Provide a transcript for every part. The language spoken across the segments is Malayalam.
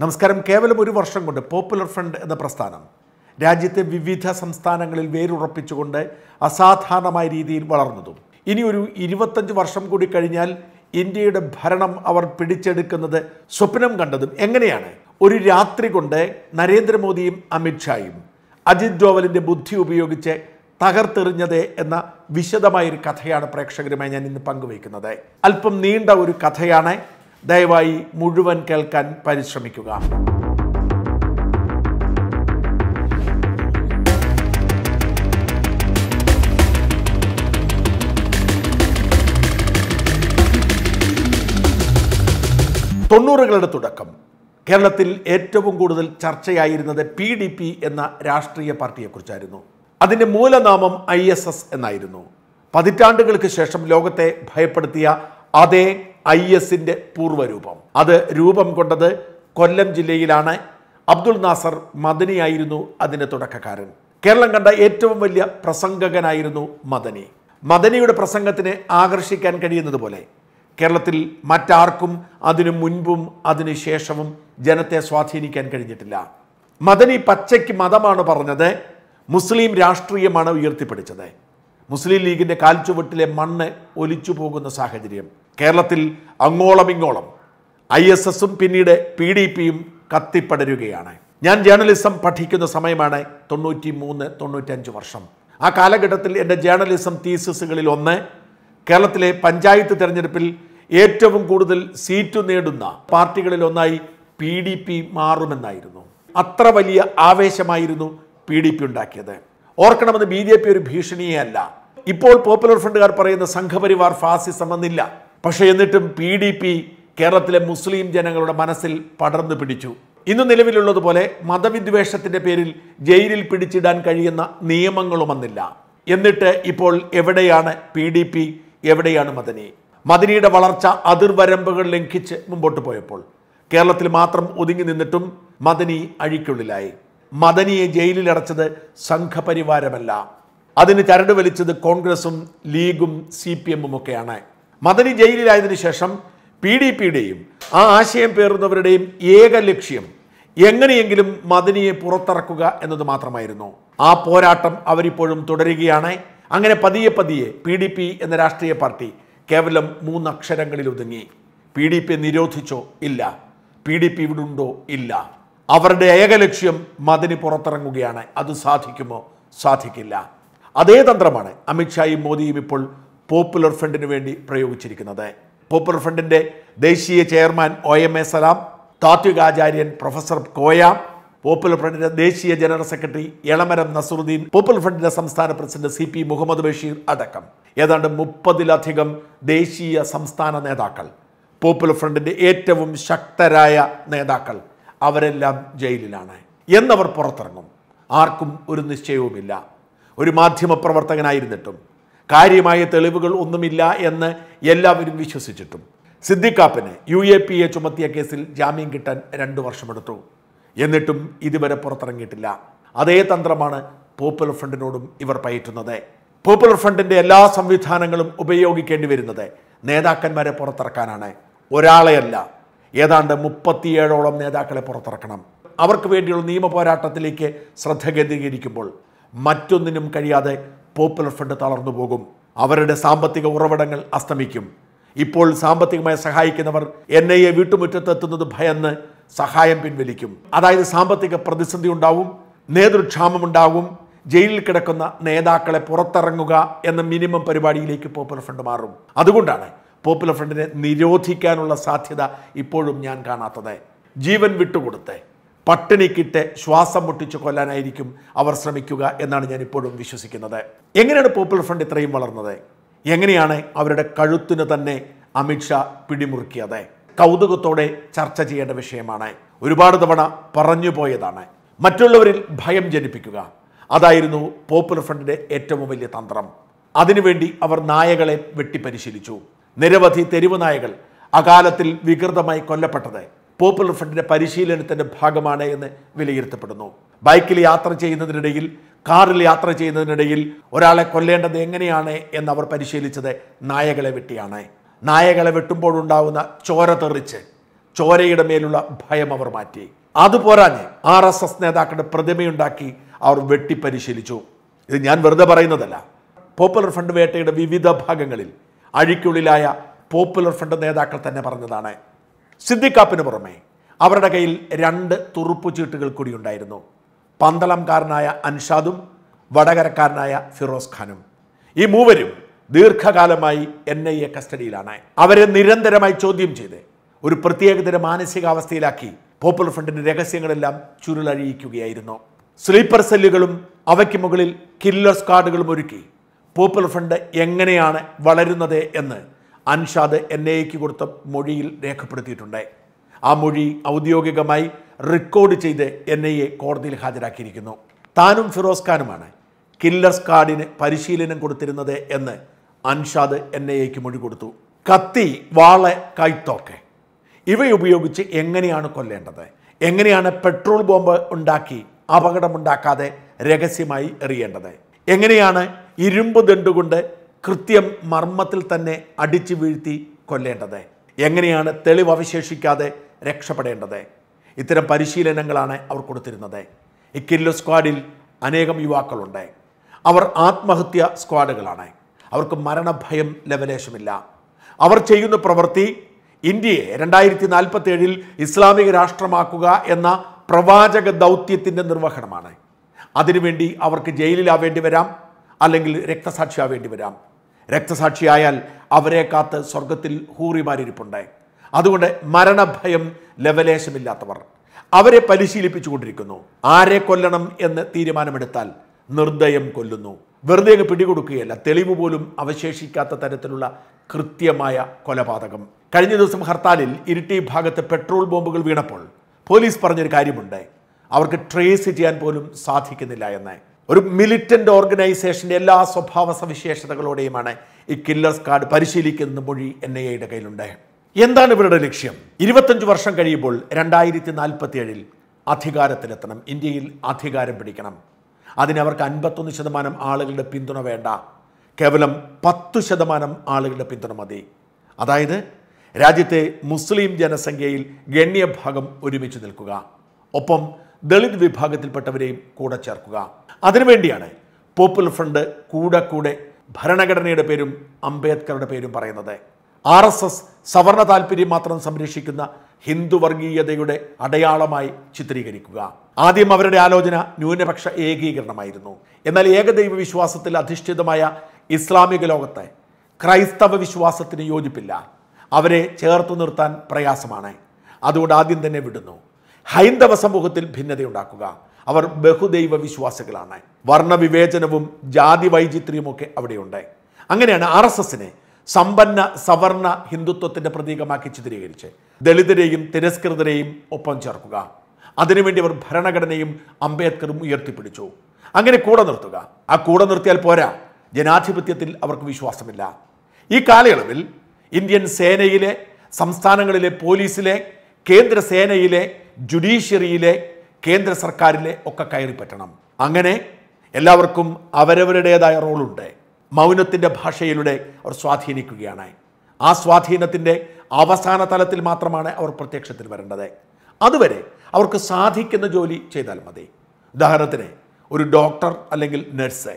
നമസ്കാരം കേവലം ഒരു വർഷം കൊണ്ട് പോപ്പുലർ ഫ്രണ്ട് എന്ന പ്രസ്ഥാനം രാജ്യത്തെ വിവിധ സംസ്ഥാനങ്ങളിൽ വേരുറപ്പിച്ചുകൊണ്ട് അസാധാരണമായ രീതിയിൽ വളർന്നതും ഇനി ഒരു ഇരുപത്തഞ്ച് വർഷം കൂടി കഴിഞ്ഞാൽ ഇന്ത്യയുടെ ഭരണം അവർ പിടിച്ചെടുക്കുന്നത് സ്വപ്നം കണ്ടതും എങ്ങനെയാണ് ഒരു രാത്രി കൊണ്ട് നരേന്ദ്രമോദിയും അമിത്ഷായും അജിത് ഡോവലിൻ്റെ ബുദ്ധി ഉപയോഗിച്ച് തകർത്തെറിഞ്ഞത് എന്ന വിശദമായൊരു കഥയാണ് പ്രേക്ഷകരുമായി ഞാൻ ഇന്ന് പങ്കുവയ്ക്കുന്നത് അല്പം നീണ്ട ഒരു കഥയാണ് ദയവായി മുഴുവൻ കേൾക്കാൻ പരിശ്രമിക്കുക തൊണ്ണൂറുകളുടെ തുടക്കം കേരളത്തിൽ ഏറ്റവും കൂടുതൽ ചർച്ചയായിരുന്നത് പി ഡി പി എന്ന രാഷ്ട്രീയ പാർട്ടിയെക്കുറിച്ചായിരുന്നു അതിൻ്റെ മൂലനാമം ഐ എസ് എസ് എന്നായിരുന്നു പതിറ്റാണ്ടുകൾക്ക് ശേഷം ലോകത്തെ ഭയപ്പെടുത്തിയ അതേ ഐ എസിൻ്റെ പൂർവ്വരൂപം അത് രൂപം കൊണ്ടത് കൊല്ലം ജില്ലയിലാണ് അബ്ദുൾ നാസർ മദനിയായിരുന്നു അതിൻ്റെ തുടക്കക്കാരൻ കേരളം കണ്ട ഏറ്റവും വലിയ പ്രസംഗകനായിരുന്നു മദനി മദനിയുടെ പ്രസംഗത്തിന് ആകർഷിക്കാൻ കഴിയുന്നതുപോലെ കേരളത്തിൽ മറ്റാർക്കും അതിനു മുൻപും അതിനു ശേഷവും ജനത്തെ സ്വാധീനിക്കാൻ കഴിഞ്ഞിട്ടില്ല മദനി പച്ചയ്ക്ക് മതമാണ് പറഞ്ഞത് മുസ്ലിം രാഷ്ട്രീയമാണ് ഉയർത്തിപ്പിടിച്ചത് മുസ്ലിം ലീഗിൻ്റെ കാൽച്ചുവട്ടിലെ മണ്ണ് ഒലിച്ചു പോകുന്ന സാഹചര്യം കേരളത്തിൽ അങ്ങോളം ഇങ്ങോളം ഐ എസ് എസും പിന്നീട് പി ഡി പിയും കത്തിപ്പടരുകയാണ് ഞാൻ ജേർണലിസം പഠിക്കുന്ന സമയമാണ് തൊണ്ണൂറ്റി മൂന്ന് തൊണ്ണൂറ്റഞ്ച് വർഷം ആ കാലഘട്ടത്തിൽ എൻ്റെ ജേർണലിസം തീസസുകളിൽ ഒന്ന് കേരളത്തിലെ പഞ്ചായത്ത് തെരഞ്ഞെടുപ്പിൽ ഏറ്റവും കൂടുതൽ സീറ്റ് നേടുന്ന പാർട്ടികളിൽ ഒന്നായി പി ഡി പി മാറുമെന്നായിരുന്നു അത്ര വലിയ ആവേശമായിരുന്നു പി ഡി പി ഉണ്ടാക്കിയത് ഓർക്കണമെന്ന് ബി ജെ പി ഒരു ഭീഷണിയേ അല്ല ഇപ്പോൾ പോപ്പുലർ ഫ്രണ്ടുകാർ പറയുന്ന സംഘപരിവാർ ഫാസിസം എന്നില്ല പക്ഷേ എന്നിട്ടും പി ഡി പി കേരളത്തിലെ മുസ്ലിം ജനങ്ങളുടെ മനസ്സിൽ പടർന്നു പിടിച്ചു ഇന്ന് നിലവിലുള്ളതുപോലെ മതവിദ്വേഷത്തിൻ്റെ പേരിൽ ജയിലിൽ പിടിച്ചിടാൻ കഴിയുന്ന നിയമങ്ങളും വന്നില്ല എന്നിട്ട് ഇപ്പോൾ എവിടെയാണ് പി ഡി പി എവിടെയാണ് മദനി മദനിയുടെ വളർച്ച അതിർവരമ്പുകൾ ലംഘിച്ച് മുമ്പോട്ട് പോയപ്പോൾ കേരളത്തിൽ മാത്രം ഒതുങ്ങി നിന്നിട്ടും മദനി അഴിക്കുള്ളിലായി മദനിയെ ജയിലിലടച്ചത് സംഘപരിവാരമല്ല അതിന് ചരട് വലിച്ചത് കോൺഗ്രസും ലീഗും സി പി എമ്മും ഒക്കെയാണ് മദനി ജയിലിലായതിനു ശേഷം പി ഡി പിയുടെയും ആ ആശയം പേറുന്നവരുടെയും ഏക ലക്ഷ്യം എങ്ങനെയെങ്കിലും മദനിയെ പുറത്തിറക്കുക എന്നത് മാത്രമായിരുന്നു ആ പോരാട്ടം അവരിപ്പോഴും തുടരുകയാണ് അങ്ങനെ പതിയെ പതിയെ പി ഡി പി എന്ന രാഷ്ട്രീയ പാർട്ടി കേവലം മൂന്നക്ഷരങ്ങളിൽ ഒതുങ്ങി പി ഡി പി നിരോധിച്ചോ ഇല്ല പി ഡി പി ഇവിടുണ്ടോ ഇല്ല അവരുടെ ഏക ലക്ഷ്യം മദനി പുറത്തിറങ്ങുകയാണ് അത് സാധിക്കുമോ സാധിക്കില്ല അതേ തന്ത്രമാണ് അമിത്ഷായും മോദിയും ഇപ്പോൾ പോപ്പുലർ ഫ്രണ്ടിന് വേണ്ടി പ്രയോഗിച്ചിരിക്കുന്നത് പോപ്പുലർ ഫ്രണ്ടിൻ്റെ ദേശീയ chairman O M A Salam താത്വികാചാര്യൻ പ്രൊഫസർ കോയ പോപ്പുലർ ഫ്രണ്ടിൻ്റെ ദേശീയ general secretary Elamaram Nasaruddeen popular ഫ്രണ്ടിൻ്റെ സംസ്ഥാന president C P Muhammad Basheer അടക്കം ഏതാണ്ട് മുപ്പതിലധികം ദേശീയ സംസ്ഥാന നേതാക്കൾ പോപ്പുലർ ഫ്രണ്ടിൻ്റെ ഏറ്റവും ശക്തരായ നേതാക്കൾ അവരെല്ലാം ജയിലിലാണ് എന്നവർ പുറത്തിറങ്ങും ആർക്കും ഒരു നിശ്ചയവുമില്ല ഒരു മാധ്യമപ്രവർത്തകനായിരുന്നിട്ടും കാര്യമായ തെളിവുകൾ ഒന്നുമില്ല എന്ന് എല്ലാവരും വിശ്വസിച്ചിട്ടും സിദ്ദിഖാപ്പിന് യു എ പി എ ചുമത്തിയ കേസിൽ ജാമ്യം കിട്ടാൻ രണ്ട് വർഷമെടുത്തു എന്നിട്ടും ഇതുവരെ പുറത്തിറങ്ങിയിട്ടില്ല അതേ തന്ത്രമാണ് പോപ്പുലർ ഫ്രണ്ടിനോടും ഇവർ പയറ്റുന്നത് പോപ്പുലർ ഫ്രണ്ടിൻ്റെ എല്ലാ സംവിധാനങ്ങളും ഉപയോഗിക്കേണ്ടി വരുന്നത് നേതാക്കന്മാരെ പുറത്തിറക്കാനാണ് ഒരാളെയല്ല ഏതാണ്ട് മുപ്പത്തിയേഴോളം നേതാക്കളെ പുറത്തിറക്കണം അവർക്ക് വേണ്ടിയുള്ള നിയമ പോരാട്ടത്തിലേക്ക് ശ്രദ്ധ കേന്ദ്രീകരിക്കുമ്പോൾ മറ്റൊന്നിനും കഴിയാതെ പോപ്പുലർ ഫ്രണ്ട് തളർന്നു പോകും അവരുടെ സാമ്പത്തിക ഉറവിടങ്ങൾ അസ്തമിക്കും ഇപ്പോൾ സാമ്പത്തികമായി സഹായിക്കുന്നവർ എൻ ഐ എ വീട്ടുമുറ്റത്തെത്തുന്നത് ഭയന്ന് സഹായം പിൻവലിക്കും അതായത് സാമ്പത്തിക പ്രതിസന്ധി ഉണ്ടാവും നേതൃക്ഷാമമുണ്ടാകും ജയിലിൽ കിടക്കുന്ന നേതാക്കളെ പുറത്തിറങ്ങുക എന്ന മിനിമം പരിപാടിയിലേക്ക് പോപ്പുലർ ഫ്രണ്ട് മാറും അതുകൊണ്ടാണ് പോപ്പുലർ ഫ്രണ്ടിനെ നിരോധിക്കാനുള്ള സാധ്യത ഇപ്പോഴും ഞാൻ കാണാത്തത് ജീവൻ വിട്ടുകൊടുത്തേ പട്ടിണിക്കിട്ട് ശ്വാസം മുട്ടിച്ച് കൊല്ലാനായിരിക്കും അവർ ശ്രമിക്കുക എന്നാണ് ഞാൻ ഇപ്പോഴും വിശ്വസിക്കുന്നത് എങ്ങനെയാണ് പോപ്പുലർ ഫ്രണ്ട് ഇത്രയും വളർന്നത് എങ്ങനെയാണ് അവരുടെ കഴുത്തിന് തന്നെ അമിത്ഷാ പിടിമുറുക്കിയത് കൗതുകത്തോടെ ചർച്ച ചെയ്യേണ്ട വിഷയമാണ് ഒരുപാട് തവണ പറഞ്ഞു പോയതാണ് മറ്റുള്ളവരിൽ ഭയം ജനിപ്പിക്കുക അതായിരുന്നു പോപ്പുലർ ഫ്രണ്ടിൻ്റെ ഏറ്റവും വലിയ തന്ത്രം അതിനുവേണ്ടി അവർ നായകളെ വെട്ടിപ്പരിശീലിച്ചു നിരവധി തെരുവ് നായകൾ അകാലത്തിൽ വികൃതമായി കൊല്ലപ്പെട്ടത് പോപ്പുലർ ഫ്രണ്ടിൻ്റെ പരിശീലനത്തിൻ്റെ ഭാഗമാണ് എന്ന് വിലയിരുത്തപ്പെടുന്നു ബൈക്കിൽ യാത്ര ചെയ്യുന്നതിനിടയിൽ കാറിൽ യാത്ര ചെയ്യുന്നതിനിടയിൽ ഒരാളെ കൊല്ലേണ്ടത് എങ്ങനെയാണ് എന്ന് അവർ പരിശീലിച്ചത് നായകളെ വെട്ടിയാണ് നായകളെ വെട്ടുമ്പോഴുണ്ടാവുന്ന ചോര തെറിച്ച് ചോരയുടെ മേലുള്ള ഭയം അവർ മാറ്റി അതുപോരാഞ്ഞ് ആർ എസ് എസ് നേതാക്കളുടെ പ്രതിമയുണ്ടാക്കി അവർ വെട്ടി പരിശീലിച്ചു ഇത് ഞാൻ വെറുതെ പറയുന്നതല്ല പോപ്പുലർ ഫ്രണ്ട് വേട്ടയുടെ വിവിധ ഭാഗങ്ങളിൽ അഴിക്കുള്ളിലായ പോപ്പുലർ ഫ്രണ്ട് നേതാക്കൾ തന്നെ പറഞ്ഞതാണ് സിദ്ദിഖാപ്പിന് പുറമെ അവരുടെ കയ്യിൽ രണ്ട് തുറുപ്പ് ചീട്ടുകൾ കൂടി ഉണ്ടായിരുന്നു പന്തളംകാരനായ അൻഷാദും വടകരക്കാരനായ ഫിറോസ് ഖാനും ഈ മൂവരും ദീർഘകാലമായി എൻ ഐ എ കസ്റ്റഡിയിലാണ് അവരെ നിരന്തരമായി ചോദ്യം ചെയ്ത് ഒരു പ്രത്യേകതര മാനസികാവസ്ഥയിലാക്കി പോപ്പുലർ ഫ്രണ്ടിൻ്റെ രഹസ്യങ്ങളെല്ലാം ചുരുളഴിയിക്കുകയായിരുന്നു സ്ലീപ്പർ സെല്ലുകളും അവയ്ക്ക് മുകളിൽ കില്ലർ സ്ക്വാഡുകളും ഒരുക്കി പോപ്പുലർ ഫ്രണ്ട് എങ്ങനെയാണ് വളരുന്നത് എന്ന് അൻഷാദ് എൻ ഐക്ക് കൊടുത്ത മൊഴിയിൽ രേഖപ്പെടുത്തിയിട്ടുണ്ട് ആ മൊഴി ഔദ്യോഗികമായി റെക്കോർഡ് ചെയ്ത് എൻ ഐ എ കോടതിയിൽ ഹാജരാക്കിയിരിക്കുന്നു താനും ഫിറോസ് ഖാനുമാണ് കില്ലർ സ്ക്വാഡിന് പരിശീലനം കൊടുത്തിരുന്നത് എന്ന് അൻഷാദ് എൻ ഐ എക്ക് മൊഴി കൊടുത്തു കത്തി വാള് കൈത്തോക്കെ ഇവയുപയോഗിച്ച് എങ്ങനെയാണ് കൊല്ലേണ്ടത് എങ്ങനെയാണ് പെട്രോൾ ബോംബ് ഉണ്ടാക്കി അപകടമുണ്ടാക്കാതെ രഹസ്യമായി എറിയേണ്ടത് എങ്ങനെയാണ് ഇരുമ്പ് ദണ്ടുകൊണ്ട് കൃത്യം മർമ്മത്തിൽ തന്നെ അടിച്ചു വീഴ്ത്തി കൊല്ലേണ്ടത് എങ്ങനെയാണ് തെളിവ് അവശേഷിക്കാതെ രക്ഷപ്പെടേണ്ടത് ഇത്തരം പരിശീലനങ്ങളാണ് അവർ കൊടുത്തിരുന്നത് ഇക്കില്ലോ സ്ക്വാഡിൽ അനേകം യുവാക്കളുണ്ട് അവർ ആത്മഹത്യ സ്ക്വാഡുകളാണ് അവർക്ക് മരണഭയം ലവലേശമില്ല അവർ ചെയ്യുന്ന പ്രവൃത്തി ഇന്ത്യയെ രണ്ടായിരത്തി നാൽപ്പത്തി ഏഴിൽ ഇസ്ലാമിക രാഷ്ട്രമാക്കുക എന്ന പ്രവാചക ദൗത്യത്തിൻ്റെ നിർവഹണമാണ് അതിനുവേണ്ടി അവർക്ക് ജയിലിലാവേണ്ടി വരാം അല്ലെങ്കിൽ രക്തസാക്ഷിയാവേണ്ടി വരാം രക്തസാക്ഷിയായാൽ അവരെ കാത്ത് സ്വർഗത്തിൽ ഹൂറിമാരിപ്പുണ്ടായി അതുകൊണ്ട് മരണഭയം ലവലേശമില്ലാത്തവർ അവരെ പരിശീലിപ്പിച്ചുകൊണ്ടിരിക്കുന്നു ആരെ കൊല്ലണം എന്ന് തീരുമാനമെടുത്താൽ നിർദ്ദയം കൊല്ലുന്നു വെറുതെ പിടികൊടുക്കുകയല്ല തെളിവ് പോലും അവശേഷിക്കാത്ത തരത്തിലുള്ള കൃത്യമായ കൊലപാതകം കഴിഞ്ഞ ദിവസം ഹർത്താലിൽ ഇരിട്ടി ഭാഗത്ത് പെട്രോൾ ബോംബുകൾ വീണപ്പോൾ പോലീസ് പറഞ്ഞൊരു കാര്യമുണ്ട് അവർക്ക് ട്രേസ് ചെയ്യാൻ പോലും സാധിക്കുന്നില്ല എന്നായി ഒരു മിലിറ്റൻ്റ് ഓർഗനൈസേഷൻ്റെ എല്ലാ സ്വഭാവ സവിശേഷതകളോടെയുമാണ് ഈ കില്ലേഴ്സ് കാർഡ് പരിശീലിക്കുന്ന മൊഴി എൻ ഐ എയുടെ കയ്യിലുണ്ട് എന്താണ് ഇവരുടെ ലക്ഷ്യം ഇരുപത്തഞ്ച് വർഷം കഴിയുമ്പോൾ രണ്ടായിരത്തി ഏഴിൽ അധികാരത്തിലെത്തണം ഇന്ത്യയിൽ അധികാരം പിടിക്കണം അതിനവർക്ക് അൻപത്തൊന്ന് ശതമാനം ആളുകളുടെ പിന്തുണ വേണ്ട കേവലം പത്തു ശതമാനം ആളുകളുടെ പിന്തുണ മതി അതായത് രാജ്യത്തെ മുസ്ലിം ജനസംഖ്യയിൽ ഗണ്യഭാഗം ഒരുമിച്ച് നിൽക്കുക ഒപ്പം ദളിത് വിഭാഗത്തിൽപ്പെട്ടവരെയും കൂടെ ചേർക്കുക അതിനുവേണ്ടിയാണ് പോപ്പുലർ ഫ്രണ്ട് കൂടെ കൂടെ ഭരണഘടനയുടെ പേരും അംബേദ്കറുടെ പേരും പറയുന്നത് ആർ എസ് എസ് സവർണ താല്പര്യം മാത്രം സംരക്ഷിക്കുന്ന ഹിന്ദു വർഗീയതയുടെ അടയാളമായി ചിത്രീകരിക്കുക ആദ്യം അവരുടെ ആലോചന ന്യൂനപക്ഷ ഏകീകരണമായിരുന്നു എന്നാൽ ഏകദൈവ വിശ്വാസത്തിൽ അധിഷ്ഠിതമായ ഇസ്ലാമിക ലോകത്തെ ക്രൈസ്തവ വിശ്വാസത്തിന് യോജിപ്പില്ല അവരെ ചേർത്തു നിർത്താൻ പ്രയാസമാണ് അതുകൊണ്ട് ആദ്യം തന്നെ വിടുന്നു ഹൈന്ദവ സമൂഹത്തിൽ ഭിന്നതയുണ്ടാക്കുക അവർ ബഹുദൈവ വിശ്വാസികളാണ് വർണ്ണവിവേചനവും ജാതി വൈചിത്ര്യവുമൊക്കെ അവിടെയുണ്ട് അങ്ങനെയാണ് ആർ എസ് എസിനെ സമ്പന്ന സവർണ ഹിന്ദുത്വത്തിൻ്റെ പ്രതീകമാക്കി ചിത്രീകരിച്ച് ദളിതരെയും തിരസ്കൃതരെയും ഒപ്പം ചേർക്കുക അതിനുവേണ്ടി അവർ ഭരണഘടനയും അംബേദ്കറും ഉയർത്തിപ്പിടിച്ചു അങ്ങനെ കൂടെ നിർത്തുക ആ കൂടെ നിർത്തിയാൽ പോരാ ജനാധിപത്യത്തിൽ അവർക്ക് വിശ്വാസമില്ല ഈ കാലയളവിൽ ഇന്ത്യൻ സേനയിലെ സംസ്ഥാനങ്ങളിലെ പോലീസിലെ കേന്ദ്ര സേനയിലെ ജുഡീഷ്യറിയിലെ കേന്ദ്ര സർക്കാരിലെ ഒക്കെ കയറി പറ്റണം അങ്ങനെ എല്ലാവർക്കും അവരവരുടേതായ റോളുണ്ട് മൗനത്തിൻ്റെ ഭാഷയിലൂടെ അവർ സ്വാധീനിക്കുകയാണ് ആ സ്വാധീനത്തിൻ്റെ അവസാന തലത്തിൽ മാത്രമാണ് അവർ പ്രത്യക്ഷത്തിൽ വരേണ്ടത് അതുവരെ അവർക്ക് സാധിക്കുന്ന ജോലി ചെയ്താൽ മതി ഉദാഹരണത്തിന് ഒരു ഡോക്ടർ അല്ലെങ്കിൽ നഴ്സ്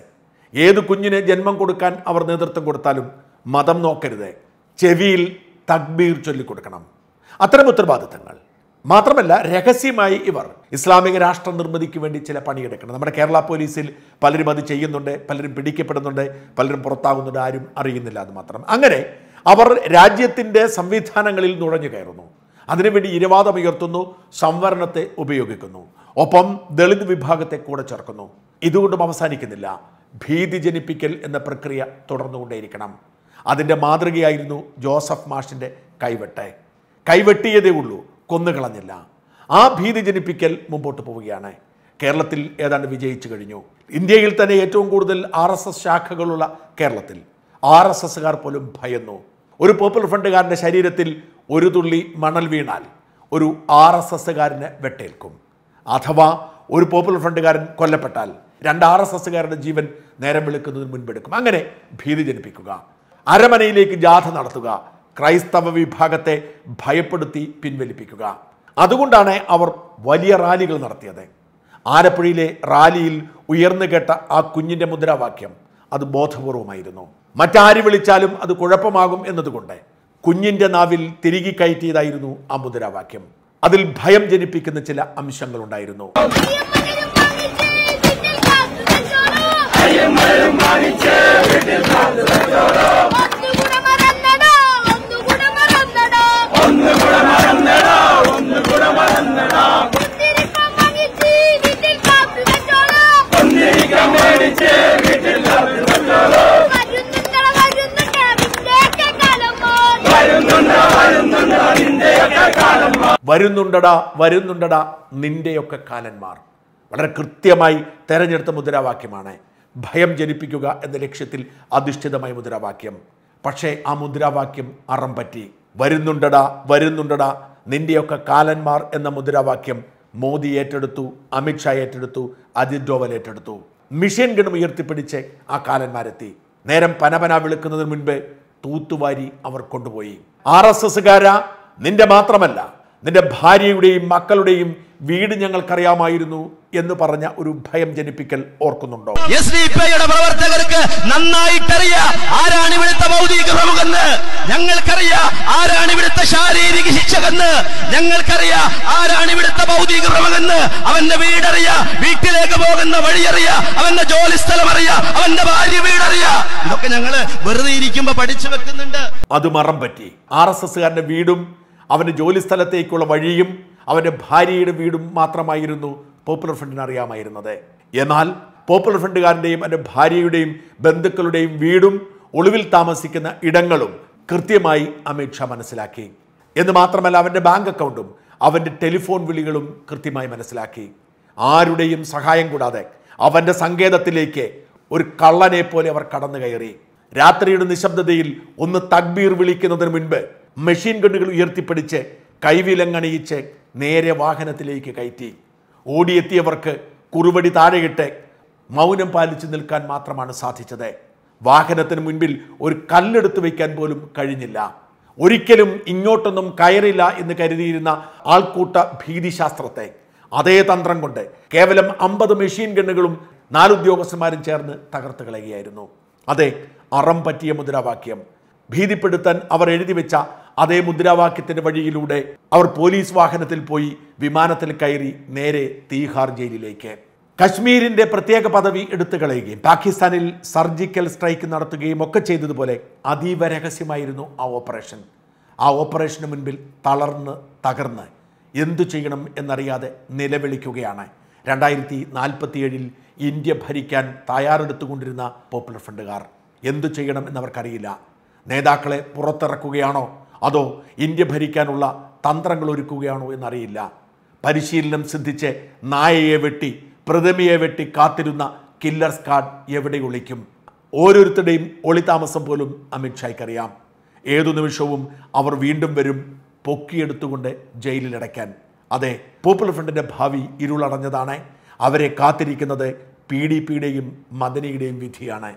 ഏത് കുഞ്ഞിനെ ജന്മം കൊടുക്കാൻ അവർ നേതൃത്വം കൊടുത്താലും മതം നോക്കരുത് ചെവിയിൽ തക്ബീർ ചൊല്ലിക്കൊടുക്കണം അത്തരം ഉത്തരവാദിത്തങ്ങൾ മാത്രമല്ല രഹസ്യമായി ഇവർ ഇസ്ലാമിക രാഷ്ട്ര നിർമ്മിതിക്ക് വേണ്ടി ചില പണിയെടുക്കണം നമ്മുടെ കേരള പോലീസിൽ പലരും അത് ചെയ്യുന്നുണ്ട് പലരും പിടിക്കപ്പെടുന്നുണ്ട് പലരും പുറത്താകുന്നുണ്ട് ആരും അറിയുന്നില്ല അത് മാത്രം അങ്ങനെ അവർ രാജ്യത്തിൻ്റെ സംവിധാനങ്ങളിൽ നുഴഞ്ഞു കയറുന്നു അതിനുവേണ്ടി ഇരവാദം ഉയർത്തുന്നു സംവരണത്തെ ഉപയോഗിക്കുന്നു ഒപ്പം ദളിത് വിഭാഗത്തെ കൂടെ ചേർക്കുന്നു ഇതുകൊണ്ടും അവസാനിക്കുന്നില്ല ഭീതി ജനിപ്പിക്കൽ എന്ന പ്രക്രിയ തുടർന്നുകൊണ്ടേയിരിക്കണം അതിൻ്റെ മാതൃകയായിരുന്നു ജോസഫ് മാഷിൻ്റെ കൈവെട്ടെ കൈവെട്ടിയതേ ഉള്ളൂ കൊന്നുകളഞ്ഞില്ല ആ ഭീതി ജനിപ്പിക്കൽ മുമ്പോട്ട് പോവുകയാണ് കേരളത്തിൽ ഏതാണ്ട് വിജയിച്ചു കഴിഞ്ഞു ഇന്ത്യയിൽ തന്നെ ഏറ്റവും കൂടുതൽ ആർ എസ് എസ് ശാഖകളുള്ള കേരളത്തിൽ ആർ എസ് എസ്സുകാർ പോലും ഭയന്നു ഒരു പോപ്പുലർ ഫ്രണ്ടുകാരൻ്റെ ശരീരത്തിൽ ഒരു തുള്ളി മണൽ വീണാൽ ഒരു ആർ എസ് എസ്സുകാരന് വെട്ടേൽക്കും അഥവാ ഒരു പോപ്പുലർ ഫ്രണ്ടുകാരൻ കൊല്ലപ്പെട്ടാൽ രണ്ട് ആർ എസ് എസ്സുകാരുടെ ജീവൻ നേരം വിളിക്കുന്നതിന് മുൻപെടുക്കും അങ്ങനെ ഭീതി ജനിപ്പിക്കുക അരമനയിലേക്ക് ജാഥ നടത്തുക ക്രൈസ്തവ വിഭാഗത്തെ ഭയപ്പെടുത്തി പിൻവലിപ്പിക്കുക അതുകൊണ്ടാണ് അവർ വലിയ റാലികൾ നടത്തിയത് ആലപ്പുഴയിലെ റാലിയിൽ ഉയർന്നു കേട്ട ആ കുഞ്ഞിൻ്റെ മുദ്രാവാക്യം അത് ബോധപൂർവമായിരുന്നു മറ്റാര് വിളിച്ചാലും അത് കുഴപ്പമാകും എന്നതുകൊണ്ട് കുഞ്ഞിൻ്റെ നാവിൽ തിരികെ കയറ്റിയതായിരുന്നു ആ മുദ്രാവാക്യം അതിൽ ഭയം ജനിപ്പിക്കുന്ന ചില അംശങ്ങളുണ്ടായിരുന്നു ഉണ്ടായിരുന്നു വരുന്നുണ്ടടാ വരുന്നുണ്ടടാ നിന്റെയൊക്കെ കാലന്മാർ വളരെ കൃത്യമായി തെരഞ്ഞെടുത്ത മുദ്രാവാക്യമാണ് ഭയം ജനിപ്പിക്കുക എന്ന ലക്ഷ്യത്തിൽ അധിഷ്ഠിതമായ മുദ്രാവാക്യം പക്ഷേ ആ മുദ്രാവാക്യം അറം പറ്റി വരുന്നുണ്ടടാ വരുന്നുണ്ടടാ നിന്റെയൊക്കെ കാലന്മാർ എന്ന മുദ്രാവാക്യം മോദി ഏറ്റെടുത്തു അമിത്ഷാ ഏറ്റെടുത്തു അജിത് ഡോവൽ ഏറ്റെടുത്തു മിഷൻ ഗണം ഉയർത്തിപ്പിടിച്ച് ആ കാലന്മാരെത്തി നേരം പനപന വിളിക്കുന്നതിന് മുൻപ് തൂത്തുവാരി അവർ കൊണ്ടുപോയി ആർ എസ് എസ്സുകാര നിന്റെ മാത്രമല്ല നിന്റെ ഭാര്യയുടെയും മക്കളുടെയും വീട് ഞങ്ങൾക്കറിയാമായിരുന്നു എന്ന് പറഞ്ഞ ഒരു ഭയം ജനിപ്പിക്കൽ ഓർക്കുന്നുണ്ടോ പ്രവർത്തകർക്ക് നന്നായിട്ടറിയാം ആരാണ് ഇവിടുത്തെ ഭൗതിക പ്രമുഖെന്ന് ഞങ്ങൾക്കറിയാം ആരാണ് ഇവിടുത്തെ ശാരീരിക ശിക്ഷകെന്ന് ഞങ്ങൾക്കറിയാം ആരാണ് ഇവിടുത്തെ ഭൗതിക പ്രമുഖ അവന്റെ വീടറിയ വീട്ടിലേക്ക് പോകുന്ന വഴിയറിയ അവന്റെ ജോലി സ്ഥലം അറിയ അവന്റെ ഭാര്യ വീടറിയ ഇതൊക്കെ ഞങ്ങള് വെറുതെ ഇരിക്കുമ്പോ പഠിച്ചു വെക്കുന്നുണ്ട് അത് മറം പറ്റി ആർ എസ് എസ്സുകാരന്റെ വീടും അവന്റെ ജോലി സ്ഥലത്തേക്കുള്ള വഴിയും അവന്റെ ഭാര്യയുടെ വീടും മാത്രമായിരുന്നു പോപ്പുലർ ഫ്രണ്ടിന് അറിയാമായിരുന്നത് എന്നാൽ പോപ്പുലർ ഫ്രണ്ടുകാരൻ്റെയും അവന്റെ ഭാര്യയുടെയും ബന്ധുക്കളുടെയും വീടും ഒളിവിൽ താമസിക്കുന്ന ഇടങ്ങളും കൃത്യമായി അമിത്ഷാ മനസ്സിലാക്കി എന്ന് മാത്രമല്ല അവൻ്റെ ബാങ്ക് അക്കൗണ്ടും അവൻ്റെ ടെലിഫോൺ വിളികളും കൃത്യമായി മനസ്സിലാക്കി ആരുടെയും സഹായം കൂടാതെ അവൻ്റെ സങ്കേതത്തിലേക്ക് ഒരു കള്ളനെ പോലെ അവർ കടന്നു കയറി രാത്രിയുടെ നിശബ്ദതയിൽ ഒന്ന് തക്ബീർ വിളിക്കുന്നതിന് മുൻപ് മെഷീൻ ഗണ്ണുകൾ ഉയർത്തിപ്പിടിച്ച് കൈവിലങ്ങണിയിച്ച് നേരെ വാഹനത്തിലേക്ക് കയറ്റി ഓടിയെത്തിയവർക്ക് കുറുവടി താഴെയിട്ട് മൗനം പാലിച്ചു നിൽക്കാൻ മാത്രമാണ് സാധിച്ചത് വാഹനത്തിന് മുൻപിൽ ഒരു കല്ലെടുത്ത് വയ്ക്കാൻ പോലും കഴിഞ്ഞില്ല ഒരിക്കലും ഇങ്ങോട്ടൊന്നും കയറില്ല എന്ന് കരുതിയിരുന്ന ആൾക്കൂട്ട ഭീതിശാസ്ത്രത്തെ അതേ തന്ത്രം കൊണ്ട് കേവലം അമ്പത് മെഷീൻ ഗണ്ണുകളും നാലുദ്യോഗസ്ഥന്മാരും ചേർന്ന് തകർത്ത് കളയുകയായിരുന്നു അതെ അറം പറ്റിയ മുദ്രാവാക്യം ഭീതിപ്പെടുത്താൻ അവർ എഴുതി വെച്ച അതേ മുദ്രാവാക്യത്തിന്റെ വഴിയിലൂടെ അവർ പോലീസ് വാഹനത്തിൽ പോയി വിമാനത്തിൽ കയറി നേരെ തീഹാർ ജയിലിലേക്ക് കശ്മീരിൻ്റെ പ്രത്യേക പദവി എടുത്തു കളയുകയും പാകിസ്ഥാനിൽ സർജിക്കൽ സ്ട്രൈക്ക് നടത്തുകയും ഒക്കെ ചെയ്തതുപോലെ അതീവ രഹസ്യമായിരുന്നു ആ ഓപ്പറേഷൻ ആ ഓപ്പറേഷന് മുൻപിൽ തളർന്ന് തകർന്ന് എന്തു ചെയ്യണം എന്നറിയാതെ നിലവിളിക്കുകയാണ് രണ്ടായിരത്തി നാൽപ്പത്തിയേഴിൽ ഇന്ത്യ ഭരിക്കാൻ തയ്യാറെടുത്തുകൊണ്ടിരുന്ന പോപ്പുലർ ഫ്രണ്ടുകാർ എന്തു ചെയ്യണം എന്നവർക്കറിയില്ല നേതാക്കളെ പുറത്തിറക്കുകയാണോ അതോ ഇന്ത്യ ഭരിക്കാനുള്ള തന്ത്രങ്ങൾ ഒരുക്കുകയാണോ എന്നറിയില്ല പരിശീലനം സിദ്ധിച്ച് നായയെ വെട്ടി പ്രതിമയെ വെട്ടി കാത്തിരുന്ന കില്ലർ സ്കാഡ് എവിടെ ഒളിക്കും ഓരോരുത്തരുടെയും ഒളിതാമസം പോലും അമിത്ഷായ്ക്കറിയാം ഏതു നിമിഷവും അവർ വീണ്ടും വരും പൊക്കിയെടുത്തുകൊണ്ട് ജയിലിലടയ്ക്കാൻ അതെ പോപ്പുലർ ഫ്രണ്ടിൻ്റെ ഭാവി ഇരുളടഞ്ഞതാണ് അവരെ കാത്തിരിക്കുന്നത് പി ഡി പിയുടെയും മദനിയുടെയും വിധിയാണ്